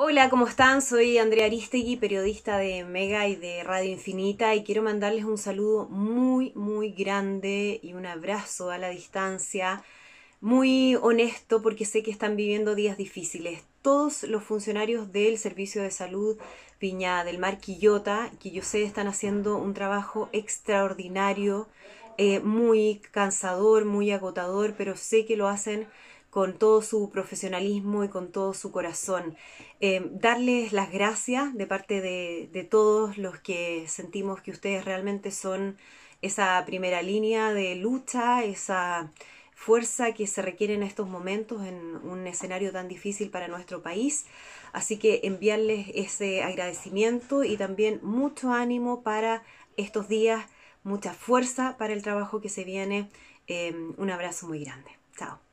Hola, ¿cómo están? Soy Andrea Aristegui, periodista de Mega y de Radio Infinita y quiero mandarles un saludo muy, muy grande y un abrazo a la distancia, muy honesto porque sé que están viviendo días difíciles. Todos los funcionarios del Servicio de Salud Viña del Mar Quillota, que yo sé están haciendo un trabajo extraordinario, eh, muy cansador, muy agotador, pero sé que lo hacen con todo su profesionalismo y con todo su corazón. Eh, darles las gracias de parte de, todos los que sentimos que ustedes realmente son esa primera línea de lucha, esa fuerza que se requiere en estos momentos en un escenario tan difícil para nuestro país. Así que enviarles ese agradecimiento y también mucho ánimo para estos días, mucha fuerza para el trabajo que se viene. Eh, un abrazo muy grande. Chao.